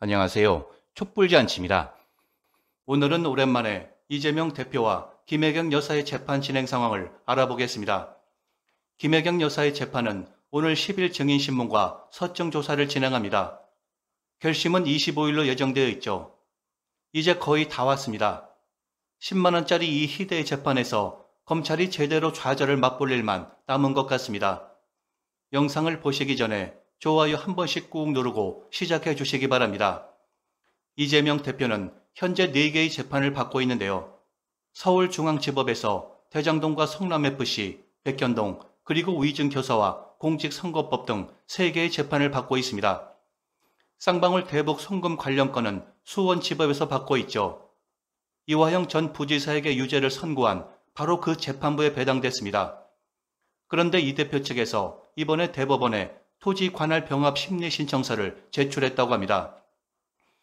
안녕하세요. 촛불잔치입니다. 오늘은 오랜만에 이재명 대표와 김혜경 여사의 재판 진행 상황을 알아보겠습니다. 김혜경 여사의 재판은 오늘 10일 증인신문과 서정조사를 진행합니다. 결심은 25일로 예정되어 있죠. 이제 거의 다 왔습니다. 10만원짜리 이 희대의 재판에서 검찰이 제대로 좌절을 맛볼 일만 남은 것 같습니다. 영상을 보시기 전에 좋아요 한 번씩 꾹 누르고 시작해 주시기 바랍니다. 이재명 대표는 현재 4개의 재판을 받고 있는데요. 서울중앙지법에서 대장동과 성남FC, 백현동, 그리고 위증교사와 공직선거법 등 3개의 재판을 받고 있습니다. 쌍방울 대북 송금 관련 건은 수원지법에서 받고 있죠. 이화영 전 부지사에게 유죄를 선고한 바로 그 재판부에 배당됐습니다. 그런데 이 대표 측에서 이번에 대법원에 토지 관할 병합 심리 신청서를 제출했다고 합니다.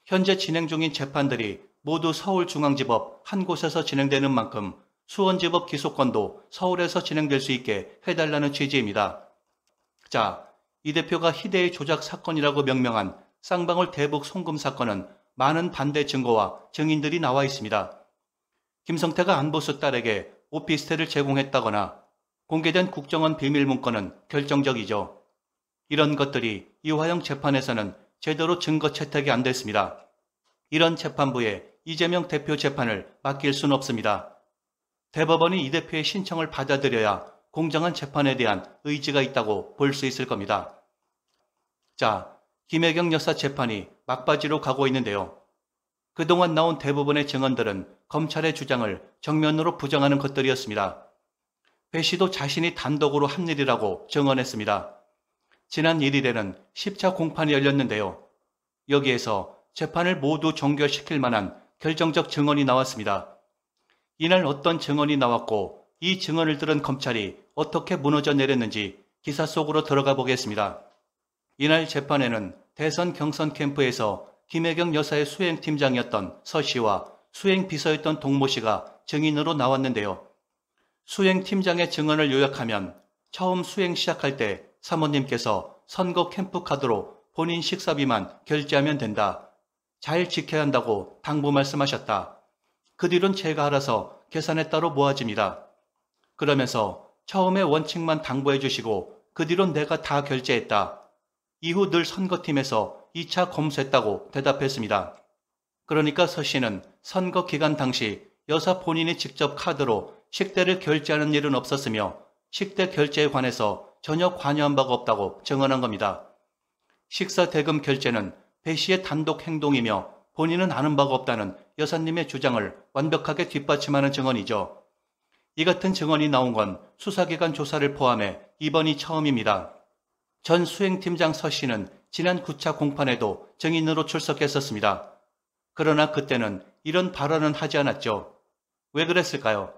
현재 진행 중인 재판들이 모두 서울중앙지법 한 곳에서 진행되는 만큼 수원지법 기소권도 서울에서 진행될 수 있게 해달라는 취지입니다. 자, 이 대표가 희대의 조작 사건이라고 명명한 쌍방울 대북 송금 사건은 많은 반대 증거와 증인들이 나와 있습니다. 김성태가 안보수 딸에게 오피스텔을 제공했다거나 공개된 국정원 비밀 문건은 결정적이죠. 이런 것들이 이화영 재판에서는 제대로 증거 채택이 안 됐습니다. 이런 재판부에 이재명 대표 재판을 맡길 순 없습니다. 대법원이 이 대표의 신청을 받아들여야 공정한 재판에 대한 의지가 있다고 볼 수 있을 겁니다. 자, 김혜경 여사 재판이 막바지로 가고 있는데요. 그동안 나온 대부분의 증언들은 검찰의 주장을 정면으로 부정하는 것들이었습니다. 배 씨도 자신이 단독으로 한 일이라고 증언했습니다. 지난 1일에는 10차 공판이 열렸는데요. 여기에서 재판을 모두 종결시킬 만한 결정적 증언이 나왔습니다. 이날 어떤 증언이 나왔고 이 증언을 들은 검찰이 어떻게 무너져 내렸는지 기사 속으로 들어가 보겠습니다. 이날 재판에는 대선 경선 캠프에서 김혜경 여사의 수행팀장이었던 서 씨와 수행비서였던 동모 씨가 증인으로 나왔는데요. 수행팀장의 증언을 요약하면 처음 수행 시작할 때 사모님께서 선거 캠프카드로 본인 식사비만 결제하면 된다. 잘 지켜야 한다고 당부 말씀하셨다. 그 뒤론 제가 알아서 계산에 따로 모아집니다. 그러면서 처음에 원칙만 당부해 주시고 그 뒤론 내가 다 결제했다. 이후 늘 선거팀에서 2차 검수했다고 대답했습니다. 그러니까 서 씨는 선거 기간 당시 여사 본인이 직접 카드로 식대를 결제하는 일은 없었으며 식대 결제에 관해서 전혀 관여한 바가 없다고 증언한 겁니다. 식사 대금 결제는 배 씨의 단독 행동이며 본인은 아는 바가 없다는 여사님의 주장을 완벽하게 뒷받침하는 증언이죠. 이 같은 증언이 나온 건 수사기관 조사를 포함해 이번이 처음입니다. 전 수행팀장 서 씨는 지난 9차 공판에도 증인으로 출석했었습니다. 그러나 그때는 이런 발언은 하지 않았죠. 왜 그랬을까요?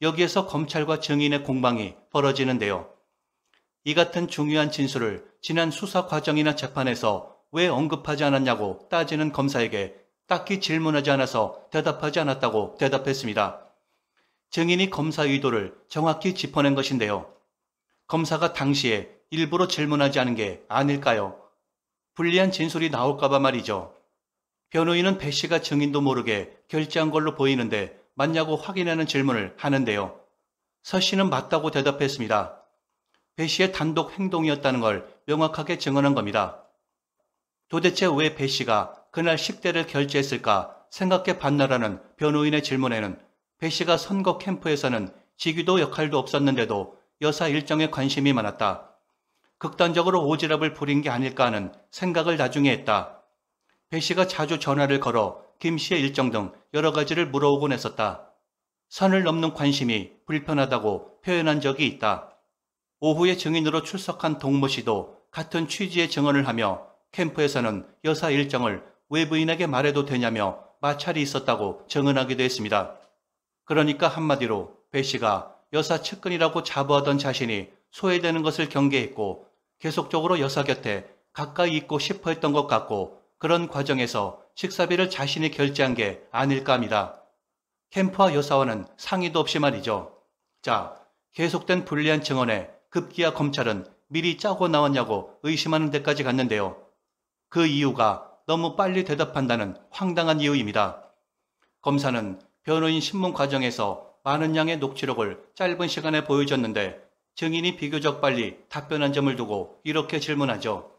여기에서 검찰과 증인의 공방이 벌어지는데요. 이 같은 중요한 진술을 지난 수사 과정이나 재판에서 왜 언급하지 않았냐고 따지는 검사에게 딱히 질문하지 않아서 대답하지 않았다고 대답했습니다. 증인이 검사 의도를 정확히 짚어낸 것인데요. 검사가 당시에 일부러 질문하지 않은 게 아닐까요? 불리한 진술이 나올까봐 말이죠. 변호인은 배 씨가 증인도 모르게 결제한 걸로 보이는데 맞냐고 확인하는 질문을 하는데요. 서 씨는 맞다고 대답했습니다. 배 씨의 단독 행동이었다는 걸 명확하게 증언한 겁니다. 도대체 왜 배 씨가 그날 식대를 결제했을까 생각해 봤나라는 변호인의 질문에는 배 씨가 선거 캠프에서는 지위도 역할도 없었는데도 여사 일정에 관심이 많았다. 극단적으로 오지랖을 부린 게 아닐까 하는 생각을 나중에 했다. 배 씨가 자주 전화를 걸어 김 씨의 일정 등 여러 가지를 물어오곤 했었다. 선을 넘는 관심이 불편하다고 표현한 적이 있다. 오후에 증인으로 출석한 동모 씨도 같은 취지의 증언을 하며 캠프에서는 여사 일정을 외부인에게 말해도 되냐며 마찰이 있었다고 증언하기도 했습니다. 그러니까 한마디로 배 씨가 여사 측근이라고 자부하던 자신이 소외되는 것을 경계했고 계속적으로 여사 곁에 가까이 있고 싶어 했던 것 같고 그런 과정에서 식사비를 자신이 결제한 게 아닐까 합니다. 캠프와 여사와는 상의도 없이 말이죠. 자, 계속된 불리한 증언에 급기야 검찰은 미리 짜고 나왔냐고 의심하는 데까지 갔는데요. 그 이유가 너무 빨리 대답한다는 황당한 이유입니다. 검사는 변호인 신문 과정에서 많은 양의 녹취록을 짧은 시간에 보여줬는데 증인이 비교적 빨리 답변한 점을 두고 이렇게 질문하죠.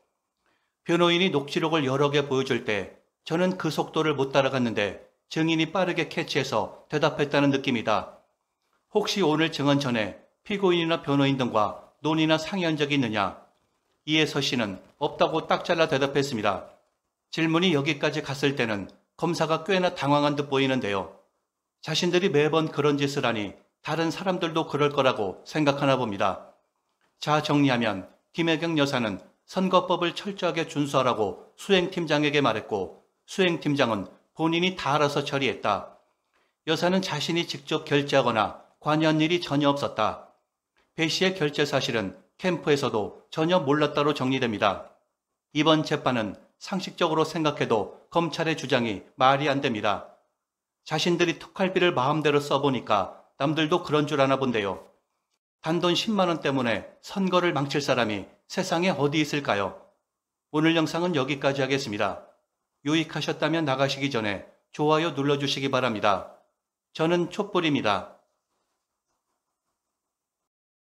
변호인이 녹취록을 여러 개 보여줄 때 저는 그 속도를 못 따라갔는데 증인이 빠르게 캐치해서 대답했다는 느낌이다. 혹시 오늘 증언 전에 피고인이나 변호인 등과 논의나 상의한 적이 있느냐? 이에 서 씨는 없다고 딱 잘라 대답했습니다. 질문이 여기까지 갔을 때는 검사가 꽤나 당황한 듯 보이는데요. 자신들이 매번 그런 짓을 하니 다른 사람들도 그럴 거라고 생각하나 봅니다. 자 정리하면 김혜경 여사는 선거법을 철저하게 준수하라고 수행팀장에게 말했고 수행팀장은 본인이 다 알아서 처리했다. 여사는 자신이 직접 결제하거나 관여한 일이 전혀 없었다. 배 씨의 결제 사실은 캠프에서도 전혀 몰랐다로 정리됩니다. 이번 재판은 상식적으로 생각해도 검찰의 주장이 말이 안 됩니다. 자신들이 특활비를 마음대로 써보니까 남들도 그런 줄 아나 본데요. 단돈 10만원 때문에 선거를 망칠 사람이 세상에 어디 있을까요? 오늘 영상은 여기까지 하겠습니다. 유익하셨다면 나가시기 전에 좋아요 눌러주시기 바랍니다. 저는 촛불입니다.